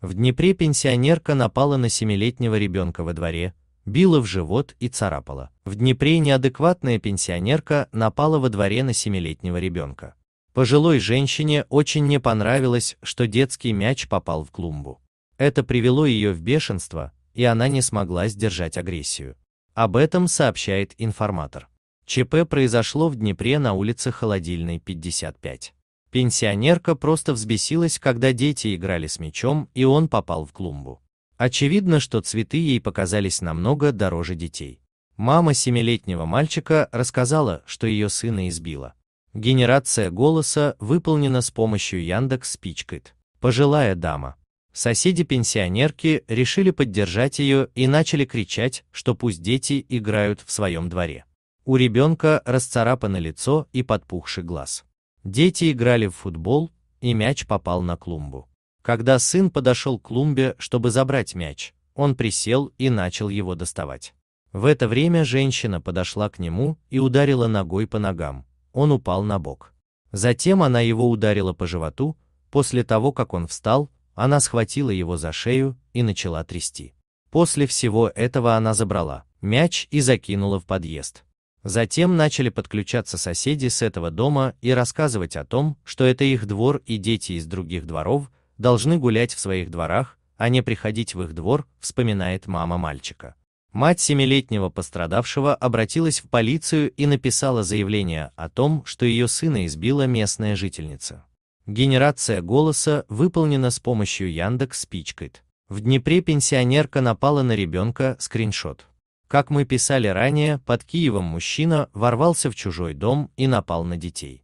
В Днепре пенсионерка напала на семилетнего ребенка во дворе, била в живот и царапала. В Днепре неадекватная пенсионерка напала во дворе на семилетнего ребенка. Пожилой женщине очень не понравилось, что детский мяч попал в клумбу. Это привело ее в бешенство, и она не смогла сдержать агрессию. Об этом сообщает информатор. ЧП произошло в Днепре на улице Холодильной, 55. Пенсионерка просто взбесилась, когда дети играли с мячом, и он попал в клумбу. Очевидно, что цветы ей показались намного дороже детей. Мама семилетнего мальчика рассказала, что ее сына избила. Генерация голоса выполнена с помощью Яндекс Спичкит. Пожилая дама. Соседи пенсионерки решили поддержать ее и начали кричать, что пусть дети играют в своем дворе. У ребенка расцарапано лицо и подпухший глаз. Дети играли в футбол, и мяч попал на клумбу. Когда сын подошел к клумбе, чтобы забрать мяч, он присел и начал его доставать. В это время женщина подошла к нему и ударила ногой по ногам, он упал на бок. Затем она его ударила по животу, после того, как он встал, она схватила его за шею и начала трясти. После всего этого она забрала мяч и закинула в подъезд. Затем начали подключаться соседи с этого дома и рассказывать о том, что это их двор и дети из других дворов должны гулять в своих дворах, а не приходить в их двор, вспоминает мама мальчика. Мать семилетнего пострадавшего обратилась в полицию и написала заявление о том, что ее сына избила местная жительница. Генерация голоса выполнена с помощью Яндекс.Пичкайт. В Днепре пенсионерка напала на ребенка, скриншот. Как мы писали ранее, под Киевом мужчина ворвался в чужой дом и напал на детей.